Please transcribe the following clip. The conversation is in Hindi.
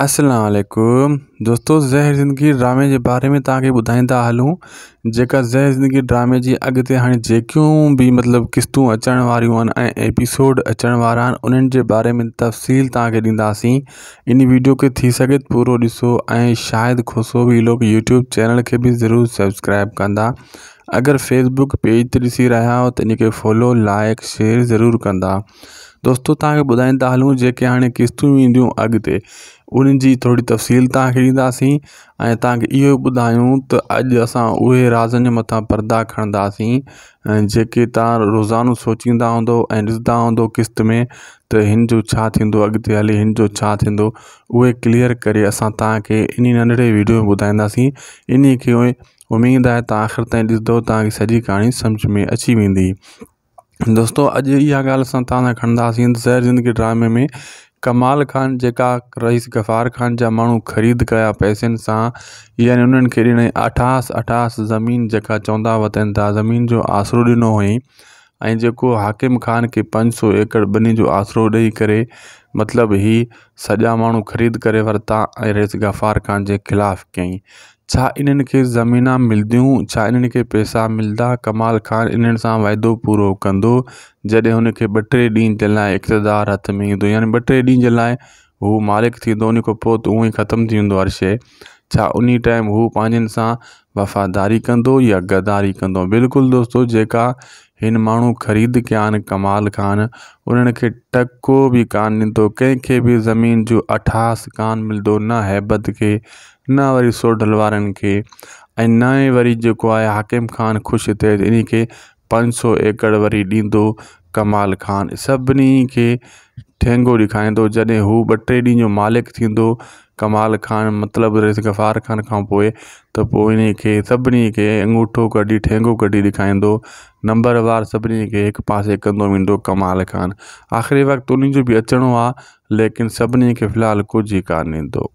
असलकुम दोस्तों ज़हर ज़िंदगी ड्रामे के बारे में तक ॿुधाईंदा हलूँ जेका ज़हर ज़िंदगी ड्रामे जी अॻिते हाँ जो भी मतलब किस्तूं अचान वारियूं एपिसोड अचण उन बारे में तफ़सील तक ॾींदासीं इन वीडियो के थी सके पूरो ॾिसो ऐं शायदि खोसो लोग यूट्यूब चैनल के भी जरूर सब्सक्राइब कंदा अगर फेसबुक पेज ते ॾिसी रहिया आहियो त इनखे फॉलो लाइक शेयर जरूर कंदा दोस्तो तव्हांखे बुधाइंदा हलूँ जी हाँ किस्तूं इंद अॻिते उन्हनि तफ़सील तव्हांखे ॾींदासीं ऐं तो अज अस उ अॼु असां उहे राज़नि जे मथां परदा खणंदासीं ऐं जेके तव्हां सोचींदा हूंदो ऐं ॾिसंदा किस्त में त हिन जो छा हली हिन जो क्लियर करे असां तव्हांखे इन नंढड़े वीडियो में बुधाइंदी इन खे उम्मीद है तव्हां आख़िर ताईं ॾिसंदो तव्हांखे सॼी कहाणी में अची वी दोस्तों अॼु इहा ॻाल्हि असां तव्हां ज़िंदगी ड्रामे में कमाल ख़ान जेका गफ़ार ख़ान जहाँ माण्हू ख़रीद कया पैसों से यानी उन्हनि खे अठास अठास ज़मीन जो चौदा वतन त ज़मीन जो आसिरो ॾिनो हुअईं ऐं हाकिम ख़ान के पंज सौ एकड़ ॿिन्ही जो आसरो दई कर मतलब ही सजा माण्हू ख़रीद कर वरिता ऐं रईस गफ़ार ख़ान के खिलाफ कई छा इन्हनि खे ज़मीना मिलंदियूं छा इन्हनि खे पैसा मिलंदा कमाल ख़ान इन्हनि सां वाइदो पूरो कंदो जॾहिं हुनखे ॿ टे ॾींहं जे लाइ हथ में ईंदो यानी ॿ टे ॾींहं जे लाइ हू मालिक थींदो उन खां पोइ त उहो ई ख़तमु थी वेंदो हर शइ छा उन टाइम हू पंहिंजनि सां वफ़ादारी कंदो या गदारी कंदो बिल्कुलु दोस्तो जेका हिन माण्हू ख़रीद कयानि कमाल खान उन्हनि खे टको बि कान ॾींदो कंहिंखे बि ज़मीन जो अठास कान मिलंदो न हैबत खे न वरी सोडल वारनि खे ऐं न ई वरी जेको आहे हाकिम ख़ान ख़ुशि थिए इन खे पंज सौ एकड़ वरी ॾींदो कमाल खान सभिनी खे ठेंगो ॾेखारियां थो जॾहिं हू ॿ टे ॾींहं जो मालिक थींदो कमाल ख़ान मतिलबु गफ़ार ख़ान खां पोइ त पोइ इन खे सभिनी खे अंगूठो कढी ठेंगो कढी ॾेखारींदो नंबर वार सभिनी खे हिकु पासे कंदो वेंदो कमाल ख़ान आख़िरी वक़्तु उन जो बि अचिणो आहे लेकिन सभिनी खे फ़िलहालु कुझु ई कान ईंदो